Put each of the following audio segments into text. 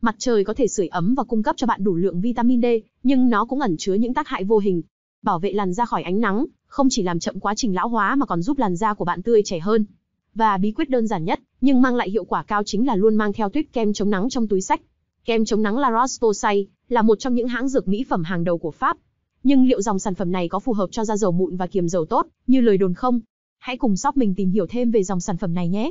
Mặt trời có thể sưởi ấm và cung cấp cho bạn đủ lượng vitamin D, nhưng nó cũng ẩn chứa những tác hại vô hình. Bảo vệ làn da khỏi ánh nắng, không chỉ làm chậm quá trình lão hóa mà còn giúp làn da của bạn tươi trẻ hơn. Và bí quyết đơn giản nhất, nhưng mang lại hiệu quả cao chính là luôn mang theo tuyết kem chống nắng trong túi sách. Kem chống nắng La Roche-Posay là một trong những hãng dược mỹ phẩm hàng đầu của Pháp. Nhưng liệu dòng sản phẩm này có phù hợp cho da dầu mụn và kiềm dầu tốt như lời đồn không? Hãy cùng shop mình tìm hiểu thêm về dòng sản phẩm này nhé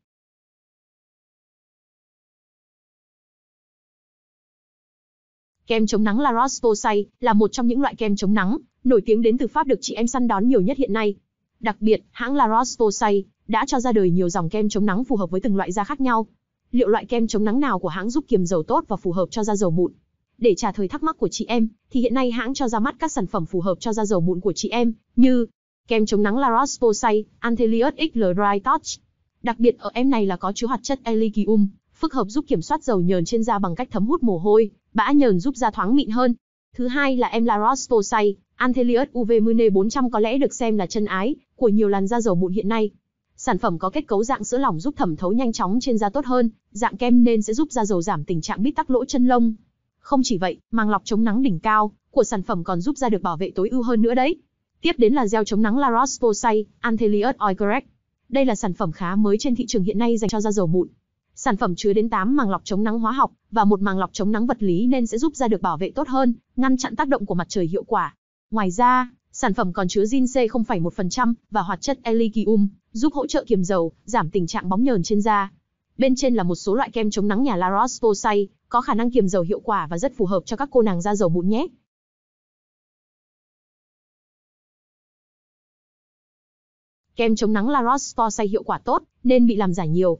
Kem chống nắng La Roche-Posay là một trong những loại kem chống nắng nổi tiếng đến từ Pháp được chị em săn đón nhiều nhất hiện nay. Đặc biệt, hãng La Roche-Posay đã cho ra đời nhiều dòng kem chống nắng phù hợp với từng loại da khác nhau. Liệu loại kem chống nắng nào của hãng giúp kiềm dầu tốt và phù hợp cho da dầu mụn? Để trả thời thắc mắc của chị em, thì hiện nay hãng cho ra mắt các sản phẩm phù hợp cho da dầu mụn của chị em như kem chống nắng La Roche-Posay Antelius XL Dry Touch. Đặc biệt ở em này là có chứa hoạt chất Elicium, Phức hợp giúp kiểm soát dầu nhờn trên da bằng cách thấm hút mồ hôi, bã nhờn giúp da thoáng mịn hơn. Thứ hai là em La Roche-Posay, Anthelius UV Mune 400 có lẽ được xem là chân ái của nhiều làn da dầu mụn hiện nay. Sản phẩm có kết cấu dạng sữa lỏng giúp thẩm thấu nhanh chóng trên da tốt hơn, dạng kem nên sẽ giúp da dầu giảm tình trạng bít tắc lỗ chân lông. Không chỉ vậy, màng lọc chống nắng đỉnh cao của sản phẩm còn giúp da được bảo vệ tối ưu hơn nữa đấy. Tiếp đến là gel chống nắng La Roche-Posay Anthelius Oil Correct. Đây là sản phẩm khá mới trên thị trường hiện nay dành cho da dầu mụn. Sản phẩm chứa đến 8 màng lọc chống nắng hóa học và một màng lọc chống nắng vật lý nên sẽ giúp da được bảo vệ tốt hơn, ngăn chặn tác động của mặt trời hiệu quả. Ngoài ra, sản phẩm còn chứa zin C0,1% và hoạt chất Elikium, giúp hỗ trợ kiềm dầu, giảm tình trạng bóng nhờn trên da. Bên trên là một số loại kem chống nắng nhà La Roche-Posay, có khả năng kiềm dầu hiệu quả và rất phù hợp cho các cô nàng da dầu mụn nhé. Kem chống nắng La Roche-Posay hiệu quả tốt, nên bị làm giả nhiều